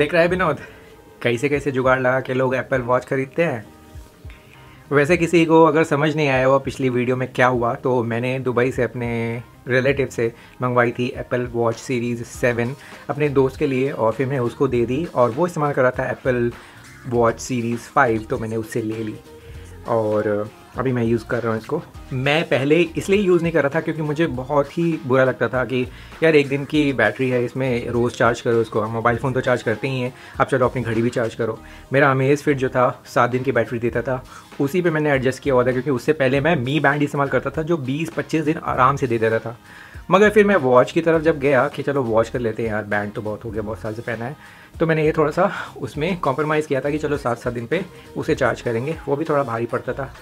देख रहा है विनोद कैसे कैसे जुगाड़ लगा के लोग एप्पल वॉच खरीदते हैं वैसे किसी को अगर समझ नहीं आया हुआ पिछली वीडियो में क्या हुआ तो मैंने दुबई से अपने रिलेटिव से मंगवाई थी एप्पल वॉच सीरीज़ सेवन अपने दोस्त के लिए और फिर मैंने उसको दे दी और वो इस्तेमाल कर रहा था एप्पल वॉच सीरीज़ फाइव तो मैंने उससे ले ली और अभी मैं यूज़ कर रहा हूँ इसको मैं पहले इसलिए यूज़ नहीं कर रहा था क्योंकि मुझे बहुत ही बुरा लगता था कि यार एक दिन की बैटरी है इसमें रोज़ चार्ज करो इसको मोबाइल फ़ोन तो चार्ज करते ही हैं अब चलो अपनी घड़ी भी चार्ज करो मेरा अमेज फिट जो था सात दिन की बैटरी देता था उसी पर मैंने एडजस्ट किया हुआ था क्योंकि उससे पहले मैं मी बैंड इस्तेमाल करता था जो बीस पच्चीस दिन आराम से दे देता था मगर फिर मैं वॉच की तरफ जब गया कि चलो वॉच कर लेते हैं यार बैंड तो बहुत हो गया बहुत साल से पहना है तो मैंने ये थोड़ा सा उसमें कॉम्प्रोमाइज़ किया था कि चलो सात सात दिन पे उसे चार्ज करेंगे वो भी थोड़ा भारी पड़ता था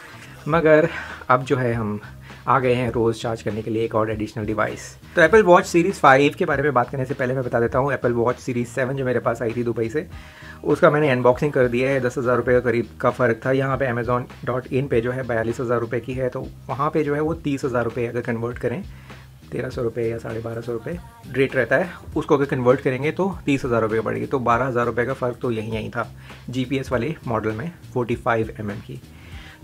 मगर अब जो है हम आ गए हैं रोज़ चार्ज करने के लिए एक और एडिशनल डिवाइस तो एप्पल वॉच सीरीज़ फाइव के बारे में बात करने से पहले मैं बता देता हूँ एप्पल वॉच सीरीज़ सेवन जो मेरे पास आई थी दुबई से उसका मैंने अनबॉक्सिंग कर दिया है दस हज़ार रुपये के करीब का फ़र्क था यहाँ पे अमेज़ॉन डॉट इन पर जो है बयालीस हज़ार रुपये की है तो वहाँ पर जो है वो तीस हज़ार रुपये अगर कन्वर्ट करें तेरह सौ रुपये या साढ़े बारह सौ रुपये रेट रहता है उसको अगर कन्वर्ट करेंगे तो तीस हज़ार रुपये पड़ेगी तो बारह हज़ार रुपये का फ़र्क तो यहीं यहीं था जी वाले मॉडल में फोर्टी फाइव एम की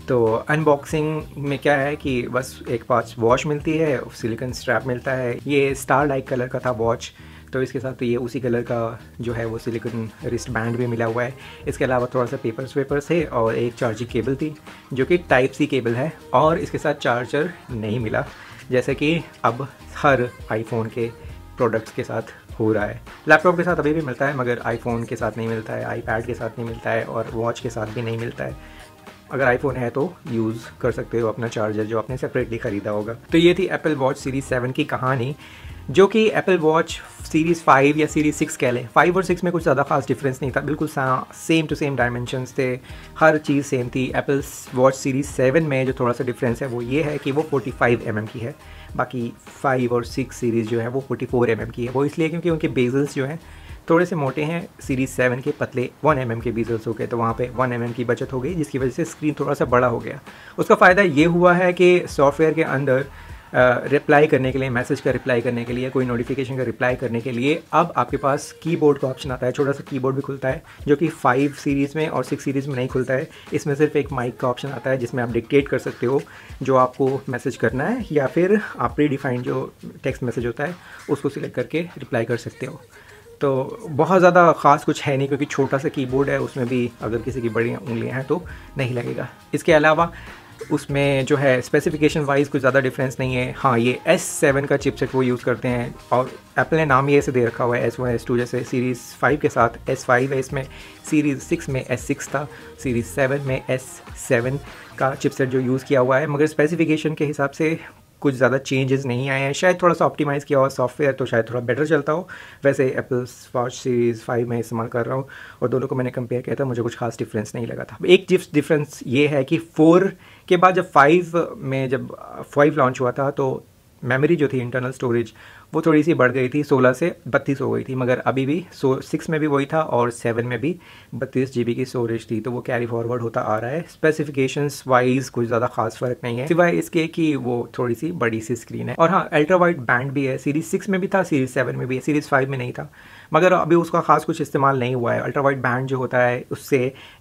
तो अनबॉक्सिंग में क्या है कि बस एक पास वॉच मिलती है सिलिकॉन स्ट्रैप मिलता है ये स्टार लाइक कलर का था वॉच तो इसके साथ ये उसी कलर का जो है वो सिलिकॉन रिस्ट बैंड भी मिला हुआ है इसके अलावा थोड़ा सा पेपर्स वेपर्स है और एक चार्जिंग केबल थी जो कि टाइप सी केबल है और इसके साथ चार्जर नहीं मिला जैसे कि अब हर आईफोन के प्रोडक्ट्स के साथ हो रहा है लैपटॉप के साथ अभी भी मिलता है मगर आईफोन के साथ नहीं मिलता है आईपैड के साथ नहीं मिलता है और वॉच के साथ भी नहीं मिलता है अगर आईफोन है तो यूज़ कर सकते हो अपना चार्जर जो आपने सेपरेटली ख़रीदा होगा तो ये थी एप्पल वॉच सीरीज़ सेवन की कहानी जो कि एप्पल वॉच सीरीज़ फाइव या सीरीज़ सिक्स कह लें फाइव और सिक्स में कुछ ज़्यादा खास डिफरेंस नहीं था बिल्कुल सेम टू सेम डायमेंशंस थे हर चीज़ सेम थी एप्पल वॉच सीरीज़ सेवन में जो थोड़ा सा डिफरेंस है वो ये है कि वो 45 फाइव mm की है बाकी फाइव और सिक्स सीरीज़ जो है वो 44 फोर mm की है वो इसलिए क्योंकि उनके बेजल्स जो हैं थोड़े से मोटे हैं सीरीज़ सेवन के पतले वन एम mm के बीजल्स हो गए तो वहाँ पे वन एम mm की बचत हो गई जिसकी वजह से स्क्रीन थोड़ा सा बड़ा हो गया उसका फ़ायदा ये हुआ है कि सॉफ्टवेयर के अंदर रिप्लाई करने के लिए मैसेज का रिप्लाई करने के लिए कोई नोटिफिकेशन का रिप्लाई करने के लिए अब आपके पास कीबोर्ड का ऑप्शन आता है छोटा सा कीबोर्ड भी खुलता है जो कि फाइव सीरीज़ में और सिक्स सीरीज़ में नहीं खुलता है इसमें सिर्फ एक माइक का ऑप्शन आता है जिसमें आप डिक्टेट कर सकते हो जो आपको मैसेज करना है या फिर आप प्री डिफाइंड जो टेक्स्ट मैसेज होता है उसको सिलेक्ट करके रिप्लाई कर सकते हो तो बहुत ज़्यादा ख़ास कुछ है नहीं क्योंकि छोटा सा कीबोर्ड है उसमें भी अगर किसी की बड़ी उंगलियाँ हैं तो नहीं लगेगा इसके अलावा उसमें जो है स्पेसिफिकेशन वाइज कुछ ज़्यादा डिफरेंस नहीं है हाँ ये एस सेवन का चिपसेट वो यूज़ करते हैं और एप्पल ने नाम ही ऐसे दे रखा हुआ है एस वन एस टू जैसे सीरीज़ फाइव के साथ एस फाइव है इसमें सीरीज़ सिक्स में एस सिक्स था सीरीज़ सेवन में एस सेवन का चिपसेट जो यूज़ किया हुआ है मगर स्पेसिफिकेशन के हिसाब से कुछ ज़्यादा चेंजेस नहीं आए हैं शायद थोड़ा सा ऑप्टिमाइज़ किया हुआ सॉफ्टवेयर तो शायद थोड़ा बेटर चलता हो वैसे एप्पल वॉच सीरीज़ फाइव मैं इस्तेमाल कर रहा हूँ और दोनों को मैंने कंपेयर किया था मुझे कुछ खास डिफरेंस नहीं लगा था एक जिप्स डिफरेंस ये है कि फोर के बाद जब फाइव में जब फाइव लॉन्च हुआ था तो मेमोरी जो थी इंटरनल स्टोरेज वो थोड़ी सी बढ़ गई थी 16 से बत्तीस हो गई थी मगर अभी भी सो सिक्स में भी वही था और सेवन में भी बत्तीस जी की स्टोरेज थी तो वो कैरी फॉरवर्ड होता आ रहा है स्पेसिफिकेशंस वाइज कुछ ज़्यादा खास फर्क नहीं है सिवाय इसके कि वो थोड़ी सी बड़ी सी स्क्रीन है और हाँ अल्ट्रा वाइड बैंड भी है सीरीज सिक्स में भी था सीरीज सेवन में भी है सीरीज फाइव में नहीं था मगर अभी उसका ख़ास कुछ इस्तेमाल नहीं हुआ है अल्ट्रा बैंड जो होता है उससे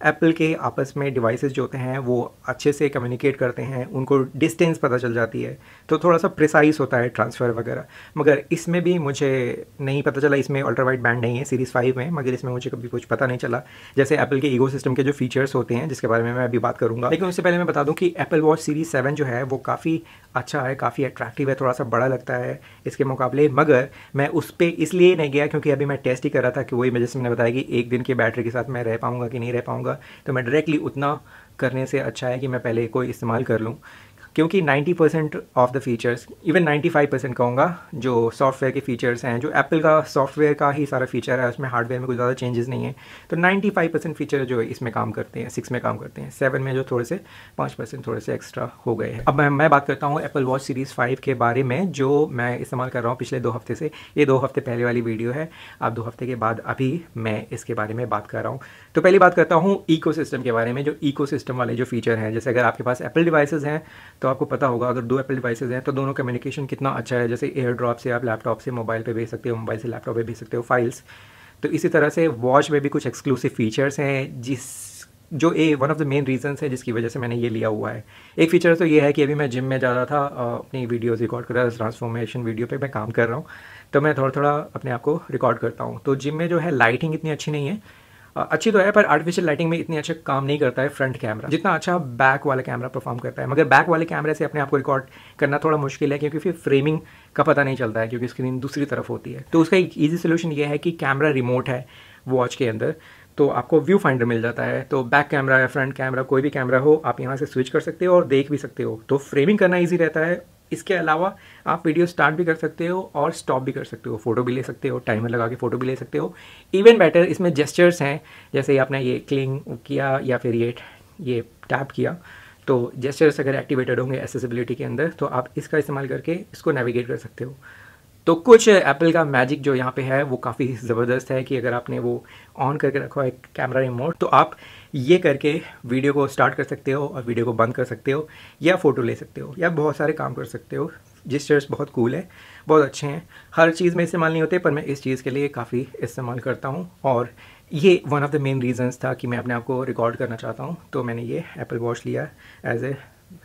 एप्पल के आपस में डिवाइसेस जो होते हैं वो अच्छे से कम्युनिकेट करते हैं उनको डिस्टेंस पता चल जाती है तो थोड़ा सा प्रिसाइज होता है ट्रांसफ़र वगैरह मगर इसमें भी मुझे नहीं पता चला इसमें अल्ट्रा बैंड नहीं है सीरीज़ फाइव में मगर इसमें मुझे कभी कुछ पता नहीं चला जैसे एप्पल के ईगो सिस्टम के जो फीचर्स होते हैं जिसके बारे में मैं अभी बात करूँगा लेकिन उससे पहले मैं बता दूँ कि एप्पल वॉच सीरीज़ सेवन जो है वो काफ़ी अच्छा है काफ़ी अट्रैक्टिव है थोड़ा सा बड़ा लगता है इसके मुकाबले मगर मैं उस पर इसलिए नहीं गया क्योंकि अभी मैं टेस्ट ही कर रहा था कि वही वजह से मैंने बताया कि एक दिन की बैटरी के साथ मैं रह पाऊँगा कि नहीं रह पाऊँगा तो मैं डायरेक्टली उतना करने से अच्छा है कि मैं पहले कोई इस्तेमाल कर लूँ क्योंकि 90 percent of the features even 95 percent कहूँगा जो सॉफ्टवेयर के फीचर्स हैं जो एप्पल का सॉफ्टवेयर का ही सारा फीचर है उसमें हार्डवेयर में कुछ ज़्यादा चेंजेस नहीं है तो 95 परसेंट फीचर जो है इसमें काम करते हैं सिक्स में काम करते हैं सेवन में जो थोड़े से पाँच परसेंट थोड़े से एक्स्ट्रा हो गए हैं अब मैं, मैं बात करता हूँ एप्पल वॉच सीरीज़ फाइव के बारे में जो मैं इस्तेमाल कर रहा हूँ पिछले दो हफ्ते से ये दो हफ्ते पहले वाली वीडियो है अब दो हफ्ते के बाद अभी मैं इसके बारे में बात कर रहा हूँ तो पहली बात करता हूँ इको के बारे में जो इको वाले जो फीचर हैं जैसे अगर आपके पास एप्पल डिवाइसेज हैं तो आपको पता होगा अगर दो एप्पल डिवाइसेज हैं तो दोनों कम्युनिकेशन कितना अच्छा है जैसे एयर ड्रॉप से आप लैपटॉप से मोबाइल पर भेज सकते हो मोबाइल से लैपटॉप पर भेज सकते हो फाइल्स तो इसी तरह से वॉच में भी कुछ एक्सक्लूसिव फीचर्स हैं जिस जो a one of the main reasons है जिसकी वजह से मैंने ये लिया हुआ है एक फीचर तो ये है कि अभी मैं जिम में जा रहा था अपनी वीडियोस रिकॉर्ड कर रहा था ट्रांसफॉर्मेशन वीडियो पे मैं काम कर रहा हूँ तो मैं थोड़ा थोड़ा अपने आप को रिकॉर्ड करता हूँ तो जिम में जो है लाइटिंग इतनी अच्छी नहीं है अच्छी तो है पर आर्टिफिशियल लाइटिंग में इतनी अच्छा काम नहीं करता है फ्रंट कैमरा जितना अच्छा बैक वाला कैमरा परफॉर्म करता है मगर बैक वाले कैमरे से अपने आप को रिकॉर्ड करना थोड़ा मुश्किल है क्योंकि फिर फ्रेमिंग का पता नहीं चलता है क्योंकि स्क्रीन दूसरी तरफ होती है तो उसका एक ईजी सोल्यूशन ये है कि कैमरा रिमोट है वॉच के अंदर तो आपको व्यू फाइंडर मिल जाता है तो बैक कैमरा या फ्रंट कैमरा कोई भी कैमरा हो आप यहाँ से स्विच कर सकते हो और देख भी सकते हो तो फ्रेमिंग करना ईजी रहता है इसके अलावा आप वीडियो स्टार्ट भी कर सकते हो और स्टॉप भी कर सकते हो फोटो भी ले सकते हो टाइमर लगा के फ़ोटो भी ले सकते हो इवन बेटर इसमें जेस्चर्स हैं जैसे आपने ये क्लिंग किया या फिर ये ये टैप किया तो जेस्चर्स अगर एक्टिवेटेड होंगे एसेसिबिलिटी के अंदर तो आप इसका इस्तेमाल करके इसको नेविगेट कर सकते हो तो कुछ एप्पल का मैजिक जो यहाँ पे है वो काफ़ी ज़बरदस्त है कि अगर आपने वो ऑन करके रखा है कैमरा रिमोट तो आप ये करके वीडियो को स्टार्ट कर सकते हो और वीडियो को बंद कर सकते हो या फ़ोटो ले सकते हो या बहुत सारे काम कर सकते हो जिस्टर्स बहुत कूल है बहुत अच्छे हैं हर चीज़ में इस्तेमाल नहीं होते पर मैं इस चीज़ के लिए काफ़ी इस्तेमाल करता हूँ और ये one of the main reasons था कि मैं अपने आप को रिकॉर्ड करना चाहता हूँ तो मैंने ये एप्पल वॉच लिया as a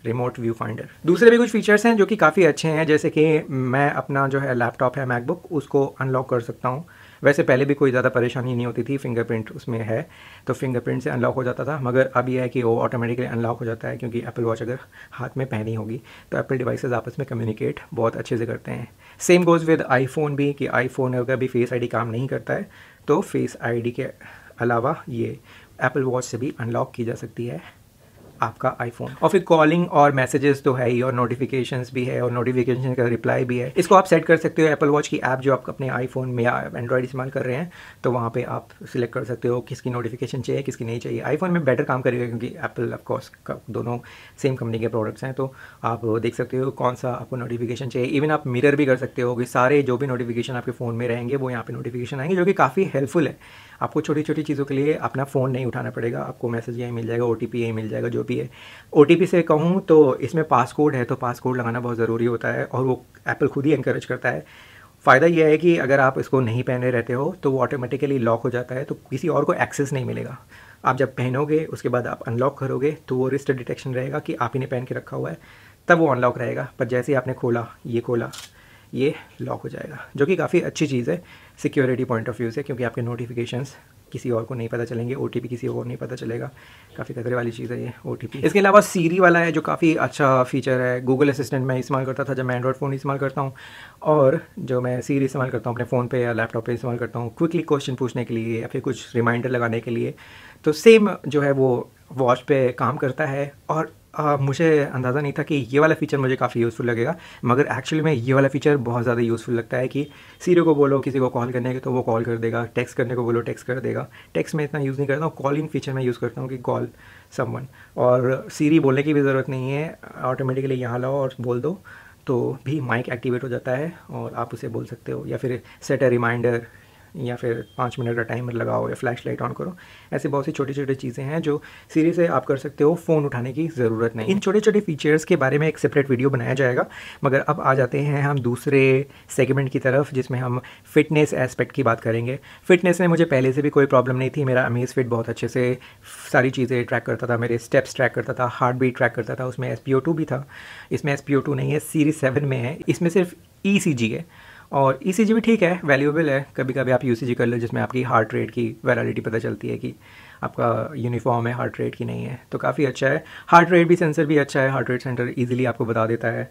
remote viewfinder दूसरे भी कुछ फीचर्स हैं जो कि काफ़ी अच्छे हैं जैसे कि मैं अपना जो है लैपटॉप है मैकबुक उसको अनलॉक कर सकता हूँ वैसे पहले भी कोई ज़्यादा परेशानी नहीं होती थी फिंगरप्रिंट उसमें है तो फिंगरप्रिंट से अनलॉक हो जाता था मगर अब यह है कि वो ऑटोमेटिकली अनलॉक हो जाता है क्योंकि एप्पल वॉच अगर हाथ में पहनी होगी तो एप्पल डिवाइसेज आपस में कम्युनिकेट बहुत अच्छे से करते हैं सेम गोज़ विद आईफोन भी कि आईफोन अगर भी फेस आई काम नहीं करता है तो फेस आई के अलावा ये एप्पल वॉच से भी अनलॉक की जा सकती है आपका आईफोन और फिर कॉलिंग और मैसेजेस तो है ही और नोटिफिकेशन भी है और नोटिफिकेशन का रिप्लाई भी है इसको आप सेट कर सकते हो एप्पल वॉच की ऐप जो आप अपने आईफोन में या एंड्रॉइड इस्तेमाल कर रहे हैं तो वहाँ पे आप सिलेक्ट कर सकते हो किसकी नोटिफिकेशन चाहिए किसकी नहीं चाहिए आईफोन में बेटर काम करेगा क्योंकि एप्पल ऑफकोर्स दोनों सेम कंपनी के प्रोडक्ट्स हैं तो आप देख सकते हो कौन सा आपको नोटिफिकेशन चाहिए इवन आप मिरर भी कर सकते हो कि सारे जो भी नोटिफिकेशन आपके फ़ोन में रहेंगे वो यहाँ पर नोटिफिकेशन आएंगे जो कि काफ़ी हेल्पफुल है आपको छोटी छोटी चीज़ों के लिए अपना फ़ोन नहीं उठाना पड़ेगा आपको मैसेज यही मिल जाएगा ओ यही मिल जाएगा जो भी है ओ से कहूँ तो इसमें पासकोड है तो पासकोड लगाना बहुत ज़रूरी होता है और वो एप्पल खुद ही इंकरेज करता है फ़ायदा यह है कि अगर आप इसको नहीं पहने रहते हो तो वो ऑटोमेटिकली लॉक हो जाता है तो किसी और को एक्सेस नहीं मिलेगा आप जब पहनोगे उसके बाद आप अनलॉक करोगे तो वो रिस्ट डिटेक्शन रहेगा कि आप ही ने पहन के रखा हुआ है तब वो अनलॉक रहेगा पर जैसे ही आपने खोला ये खोला ये लॉक हो जाएगा जो कि काफ़ी अच्छी चीज़ है सिक्योरिटी पॉइंट ऑफ व्यू से क्योंकि आपके नोटिफिकेशंस किसी और को नहीं पता चलेंगे ओ किसी और नहीं पता चलेगा काफ़ी खतरे वाली चीज़ है ये ओ इसके अलावा सीरी वाला है जो काफ़ी अच्छा फीचर है गूगल असिस्टेंट मैं इस्तेमाल करता था जब मैं एंड्रॉड फ़ोन इस्तेमाल करता हूँ और जो मैं सीरी इस्तेमाल करता हूँ अपने फ़ोन पे या लैपटॉप पे इस्तेमाल करता हूँ क्विकली क्वेश्चन पूछने के लिए या फिर कुछ रिमाइंडर लगाने के लिए तो सेम जो है वो वॉच पे काम करता है और आ, मुझे अंदाज़ा नहीं था कि ये वाला फीचर मुझे काफ़ी यूज़फुल लगेगा मगर एक्चुअली में ये वाला फीचर बहुत ज़्यादा यूज़फुल लगता है कि सीरे को बोलो किसी को कॉल करने के तो वो कॉल कर देगा टेक्स्ट करने को बोलो टेक्स्ट कर देगा टेक्स्ट में इतना यूज़ नहीं करता हूँ कॉलिंग फीचर मैं यूज़ करता हूँ कि कॉल समवन और सीरी बोलने की भी ज़रूरत नहीं है ऑटोमेटिकली यहाँ लाओ और बोल दो तो भी माइक एक्टिवेट हो जाता है और आप उसे बोल सकते हो या फिर सेट अ रिमाइंडर या फिर पाँच मिनट का टाइमर लगाओ या फ्लैश लाइट ऑन करो ऐसे बहुत सी छोटी छोटी चीज़ें हैं जो सीरीज से आप कर सकते हो फ़ोन उठाने की ज़रूरत नहीं इन छोटे छोटे फीचर्स के बारे में एक सेपरेट वीडियो बनाया जाएगा मगर अब आ जाते हैं हम दूसरे सेगमेंट की तरफ जिसमें हम फिटनेस एस्पेक्ट की बात करेंगे फिटनेस में मुझे पहले से भी कोई प्रॉब्लम नहीं थी मेरा अमेज फिट बहुत अच्छे से सारी चीज़ें ट्रैक करता था मेरे स्टेप्स ट्रैक करता था हार्ट बीट ट्रैक करता था उसमें एस भी था इसमें एस नहीं है सीरीज सेवन में है इसमें सिर्फ ई e है और ई e भी ठीक है वैल्यूएबल है कभी कभी आप यू कर लो जिसमें आपकी हार्ट रेट की वैलिडिटी पता चलती है कि आपका यूनिफॉर्म है हार्ट रेट की नहीं है तो काफ़ी अच्छा है हार्ट रेट भी सेंसर भी अच्छा है हार्ट रेट सेंटर ईजिली आपको बता देता है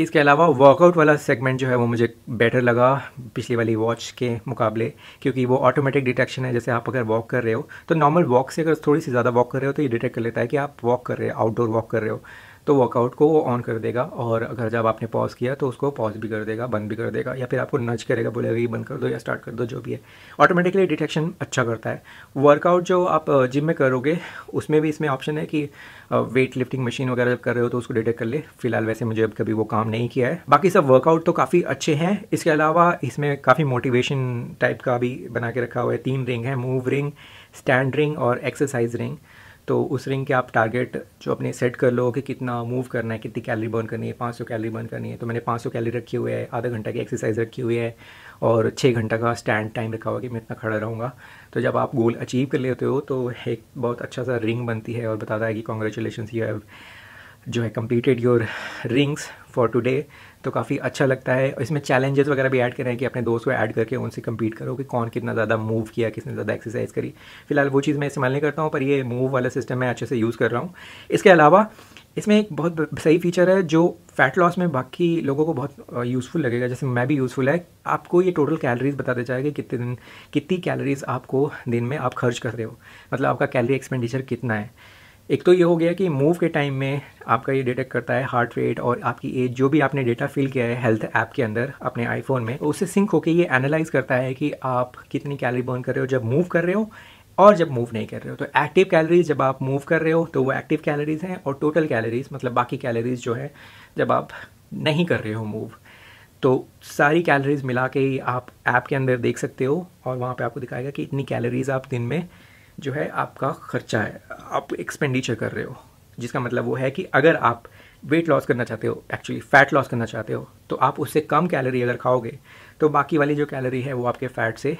इसके अलावा वर्कआउट वाला सेगमेंट जो है वो मुझे बेटर लगा पिछली वाली वॉच के मुकाबले क्योंकि वो ऑटोमेटिक डिटेक्शन है जैसे आप अगर वॉक कर रहे हो तो नॉर्मल वॉक से अगर थोड़ी सी ज़्यादा वॉक कर रहे हो तो ये डिटेक्ट कर लेता है कि आप वॉक कर रहे हो आउटडोर वॉक कर रहे हो तो वर्कआउट को वो ऑन कर देगा और अगर जब आपने पॉज किया तो उसको पॉज भी कर देगा बंद भी कर देगा या फिर आपको नज करेगा बोलेगा ये बंद कर दो या स्टार्ट कर दो जो भी है ऑटोमेटिकली डिटेक्शन अच्छा करता है वर्कआउट जो आप जिम में करोगे उसमें भी इसमें ऑप्शन है कि वेट लिफ्टिंग मशीन वगैरह जब कर रहे हो तो उसको डिटेक्ट कर ले फिलहाल वैसे मुझे अब कभी वो काम नहीं किया है बाकी सब वर्कआउट तो काफ़ी अच्छे हैं इसके अलावा इसमें काफ़ी मोटिवेशन टाइप का भी बना के रखा हुआ है तीन रिंग है मूव रिंग स्टैंड रिंग और एक्सरसाइज रिंग तो उस रिंग के आप टारगेट जो अपने सेट कर लो कि कितना मूव करना है कितनी कैलरी बर्न करनी है पाँच सौ कैलरी बर्न करनी है तो मैंने पाँच सौ कैलरी रखी हुई है आधा घंटा की एक्सरसाइज रखी हुई है और छः घंटा का स्टैंड टाइम रखा हुआ कि मैं इतना खड़ा रहूँगा तो जब आप गोल अचीव कर लेते हो तो एक बहुत अच्छा सा रिंग बनती है और बताता है कि कॉन्ग्रेचुलेशन यू हैव जो है completed your rings for today तो काफ़ी अच्छा लगता है इसमें चैलेंजेस वगैरह भी ऐड कर रहे हैं कि अपने दोस्त को ऐड करके उनसे कम्पीट करो कि कौन कितना ज़्यादा मूव किया किसने ज़्यादा एक्सरसाइज करी फिलहाल वो चीज़ मैं इस्तेमाल नहीं करता हूँ पर ये मूव वाला सिस्टम मैं अच्छे से यूज़ कर रहा हूँ इसके अलावा इसमें एक बहुत सही फीचर है जो फैट लॉस में बाकी लोगों को बहुत यूज़फुल लगेगा जैसे मैं भी यूज़फुल है आपको ये टोटल कैलोरीज बताते जाएगा कितने दिन कितनी कैलोरीज आपको दिन में आप खर्च कर रहे हो मतलब आपका कैलरी एक्सपेंडिचर कितना है एक तो ये हो गया कि मूव के टाइम में आपका ये डिटेक्ट करता है हार्ट रेट और आपकी एज जो भी आपने डेटा फिल किया है हेल्थ ऐप के अंदर अपने आईफोन में उससे सिंक होकर ये एनालाइज करता है कि आप कितनी कैलरी बर्न कर रहे हो जब मूव कर रहे हो और जब मूव नहीं कर रहे हो तो एक्टिव कैलरीज जब आप मूव कर रहे हो तो वो एक्टिव कैलरीज हैं और टोटल कैलरीज मतलब बाकी कैलरीज जो है जब आप नहीं कर रहे हो मूव तो सारी कैलरीज़ मिला के आप ऐप के अंदर देख सकते हो और वहाँ पे आपको दिखाएगा कि इतनी कैलरीज आप दिन में जो है आपका खर्चा है आप एक्सपेंडिचर कर रहे हो जिसका मतलब वो है कि अगर आप वेट लॉस करना चाहते हो एक्चुअली फैट लॉस करना चाहते हो तो आप उससे कम कैलोरी अगर खाओगे तो बाकी वाली जो कैलोरी है वो आपके फैट से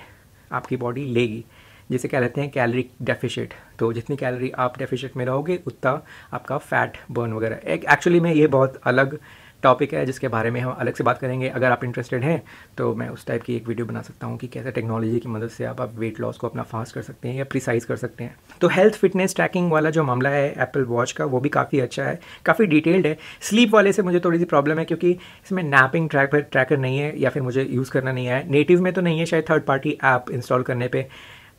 आपकी बॉडी लेगी जिसे कह लेते हैं कैलोरी डेफिशिट तो जितनी कैलोरी आप डेफिशिट में रहोगे उतना आपका फैट बर्न वगैरह एक एक्चुअली में ये बहुत अलग टॉपिक है जिसके बारे में हम अलग से बात करेंगे अगर आप इंटरेस्टेड हैं तो मैं उस टाइप की एक वीडियो बना सकता हूँ कि कैसे टेक्नोलॉजी की मदद से आप आप वेट लॉस को अपना फास्ट कर सकते हैं या प्रिसाइज कर सकते हैं तो हेल्थ फिटनेस ट्रैकिंग वाला जो मामला है एप्पल वॉच का वो भी काफ़ी अच्छा है काफ़ी डिटेल्ड है स्लीप वाले से मुझे थोड़ी सी प्रॉब्लम है क्योंकि इसमें नैपिंग ट्रैक ट्रैकर नहीं है या फिर मुझे यूज़ करना नहीं है नेटिव में तो नहीं है शायद थर्ड पार्टी ऐप इंस्टॉल करने पर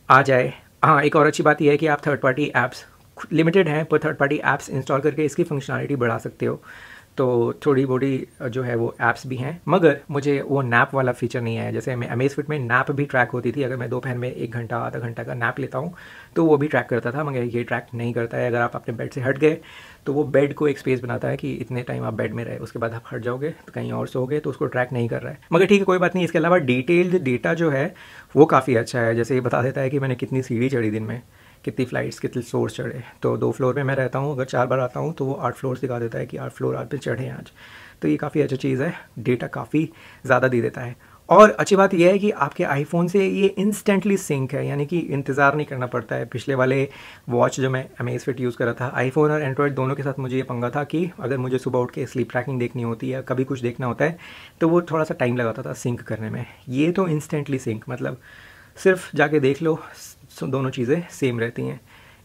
आ जाए हाँ एक और अच्छी बात यह है कि आप थर्ड पार्टी ऐप्स लिमिटेड हैं पर थर्ड पार्टी ऐप्स इंस्टॉल करके इसकी फंक्शनलिटी बढ़ा सकते हो तो थोड़ी बोडी जो है वो ऐप्स भी हैं मगर मुझे वो नैप वाला फीचर नहीं है जैसे मैं अमेज फिट में नैप भी ट्रैक होती थी अगर मैं दोपहर में एक घंटा आधा घंटा का नैप लेता हूँ तो वो भी ट्रैक करता था मगर ये ट्रैक नहीं करता है अगर आप अपने बेड से हट गए तो वो बेड को एक स्पेस बनाता है कि इतने टाइम आप बेड में रहे उसके बाद आप हट जाओगे तो कहीं और गए तो उसको ट्रैक नहीं कर रहा है मगर ठीक है कोई बात नहीं इसके अलावा डिटेल्ड डेटा जो है वो काफ़ी अच्छा है जैसे ये बता देता है कि मैंने कितनी सीढ़ी चढ़ी दिन में कितनी फ्लाइट्स कितने फ्लोर चढ़े तो दो फ्लोर पे मैं रहता हूँ अगर चार बार आता हूँ तो वो आठ फ्लोर दिखा देता है कि आठ फ्लोर आप पे चढ़े आज तो ये काफ़ी अच्छी चीज़ है डेटा काफ़ी ज़्यादा दे देता है और अच्छी बात यह है कि आपके आईफोन से ये इंस्टेंटली सिंक है यानी कि इंतज़ार नहीं करना पड़ता है पिछले वाले वॉच जो मैं अमेज फिट यूज़ कर रहा था आईफोन और एंड्रॉयड दोनों के साथ मुझे ये पंगा था कि अगर मुझे सुबह उठ के स्लीप ट्रैकिंग देखनी होती है या कभी कुछ देखना होता है तो वो थोड़ा सा टाइम लगाता था सिंक करने में ये तो इंस्टेंटली सिंक मतलब सिर्फ जाके देख लो सो दोनों चीज़ें सेम रहती हैं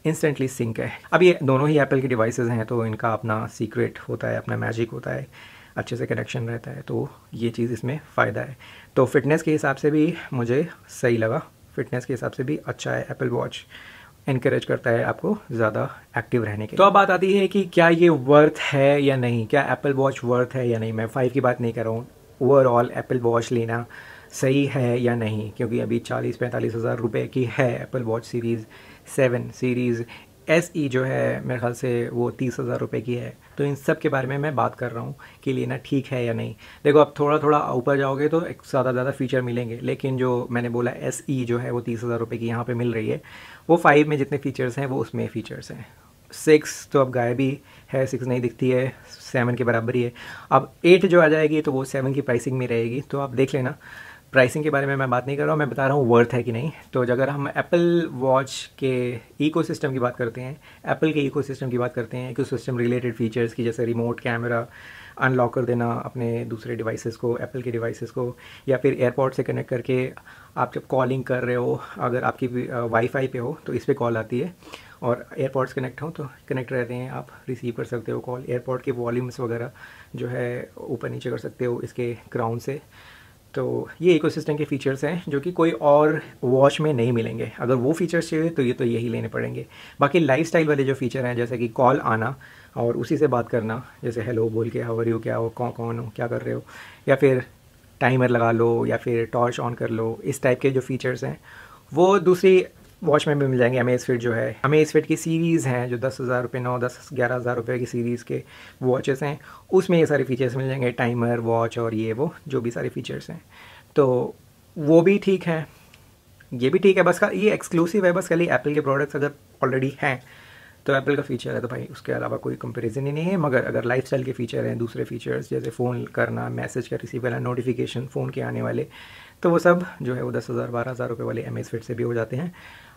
इंस्टेंटली सिंक है अब ये दोनों ही एप्पल के डिवाइसेज़ हैं तो इनका अपना सीक्रेट होता है अपना मैजिक होता है अच्छे से कनेक्शन रहता है तो ये चीज़ इसमें फ़ायदा है तो फिटनेस के हिसाब से भी मुझे सही लगा फिटनेस के हिसाब से भी अच्छा है एप्पल वॉच इनक्रेज करता है आपको ज़्यादा एक्टिव रहने के तो अब बात आती है कि क्या ये वर्थ है या नहीं क्या एप्पल वॉच वर्थ है या नहीं मैं फाइव की बात नहीं कर रहा हूँ ओवरऑल एप्पल वॉच लेना सही है या नहीं क्योंकि अभी चालीस पैंतालीस हज़ार रुपये की है Apple watch series seven series S E जो है मेरे ख्याल से वो तीस हज़ार रुपये की है तो इन सब के बारे में मैं बात कर रहा हूँ कि लेना ठीक है या नहीं देखो आप थोड़ा थोड़ा ऊपर जाओगे तो एक ज़्यादा ज़्यादा फीचर मिलेंगे लेकिन जो मैंने बोला एस ई e जो है वो तीस हज़ार रुपये की यहाँ पे मिल रही है वो फाइव में जितने फीचर्स हैं वो उसमें फीचर्स हैं सिक्स तो अब गायब ही है सिक्स नहीं दिखती है सेवन के बराबर ही है अब एट जो आ जाएगी तो वो सेवन की प्राइसिंग में रहेगी तो आप देख लेना प्राइसिंग के बारे में मैं बात नहीं कर रहा हूँ मैं बता रहा हूँ वर्थ है कि नहीं तो अगर हम एप्पल वॉच के इकोसिस्टम की बात करते हैं एप्पल के इकोसिस्टम की बात करते हैं इकोसिस्टम रिलेटेड फीचर्स की जैसे रिमोट कैमरा अनलॉक कर देना अपने दूसरे डिवाइसेस को एप्पल के डिवाइसेस को या फिर एयरपोर्ट से कनेक्ट करके आप जब कॉलिंग कर रहे हो अगर आपकी वाईफाई पे हो तो इस पर कॉल आती है और एयरपोर्ट्स कनेक्ट हों तो कनेक्ट रहते हैं आप रिसीव कर सकते हो कॉल एयरपोर्ट के वॉल्यूम्स वगैरह जो है ऊपर नीचे कर सकते हो इसके क्राउन से तो ये इकोसिस्टम के फीचर्स हैं जो कि कोई और वॉच में नहीं मिलेंगे अगर वो फीचर्स चाहिए तो ये तो यही लेने पड़ेंगे बाकी लाइफस्टाइल वाले जो फीचर हैं जैसे कि कॉल आना और उसी से बात करना जैसे हेलो बोल के हावर यू क्या हो कौन कौन हो क्या कर रहे हो या फिर टाइमर लगा लो या फिर टॉर्च ऑन कर लो इस टाइप के जो फीचर्स हैं वो दूसरी वॉच में भी मिल जाएंगे अमेज फिट जो है अमेज फिट की सीरीज़ हैं जो दस हज़ार रुपये नौ दस ग्यारह हज़ार रुपये की सीरीज़ के वॉचेस हैं उसमें ये सारे फीचर्स मिल जाएंगे टाइमर वॉच और ये वो जो भी सारे फीचर्स हैं तो वो भी ठीक है ये भी ठीक है बस का ये एक्सक्लूसिव है बस खाली एप्पल के प्रोडक्ट्स अगर ऑलरेडी हैं तो एप्पल का फीचर है तो भाई उसके अलावा कोई कंपैरिजन ही नहीं है मगर अगर लाइफस्टाइल के फीचर हैं दूसरे फीचर्स जैसे फ़ोन करना मैसेज का रिसीव करना नोटिफिकेशन फ़ोन के आने वाले तो वो सब जो है वो दस हज़ार बारह हज़ार रुपये वाले एम फिट से भी हो जाते हैं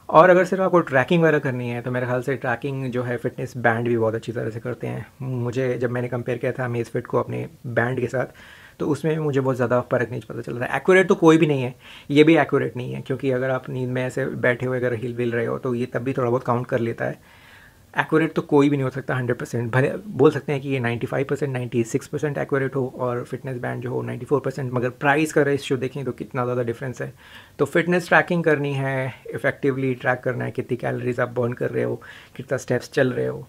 और अगर सिर्फ आपको ट्रैकिंग वगैरह करनी है तो मेरे ख्याल से ट्रैकिंग जो है फिटनेस बैंड भी बहुत अच्छी तरह से करते हैं मुझे जब मैंने कंपेयर किया था मेज़ फिट को अपने बैंड के साथ तो उसमें मुझे बहुत ज़्यादा फ़र्क नहीं पता चला था एक्यूरेट तो कोई भी नहीं है ये भी एक्यूरेट नहीं है क्योंकि अगर आप नींद में ऐसे बैठे हुए अगर हिल विल रहे हो तो ये तब भी थोड़ा बहुत काउंट कर लेता है एक्यूरेट तो कोई भी नहीं हो सकता हंड्रेड परसेंट भले बोल सकते हैं कि ये 95 five percent ninety six percent accurate हो और फिटनेस बैंड जो हो नाइन्टी फोर परसेंट मगर प्राइस का रेशियो देखें तो कितना ज़्यादा डिफरेंस है तो फिटनेस ट्रैकिंग करनी है इफेक्टिवली ट्रैक करना है कितनी कैलोरीज आप बर्न कर रहे हो कितना स्टेप्स चल रहे हो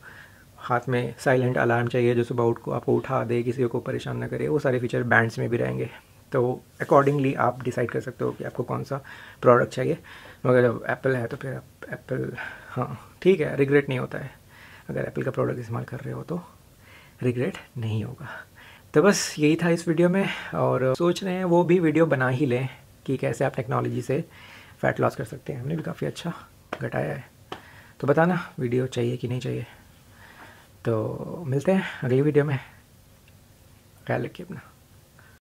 हाथ में साइलेंट अलार्म चाहिए जो सुबह उठ को आपको उठा दे किसी को परेशान ना करे वो सारे फीचर बैंड्स में भी रहेंगे तो अकॉर्डिंगली आप डिसाइड कर सकते हो कि आपको कौन सा प्रोडक्ट चाहिए मगर जब एप्पल है तो फिर आप एप्पल हाँ ठीक है रिग्रेट नहीं होता है अगर एप्पल का प्रोडक्ट इस्तेमाल कर रहे हो तो रिग्रेट नहीं होगा तो बस यही था इस वीडियो में और सोच रहे हैं वो भी वीडियो बना ही लें कि कैसे आप टेक्नोलॉजी से फैट लॉस कर सकते हैं हमने भी काफ़ी अच्छा घटाया है तो बताना वीडियो चाहिए कि नहीं चाहिए तो मिलते हैं अगली वीडियो में ख्याल रखिए अपना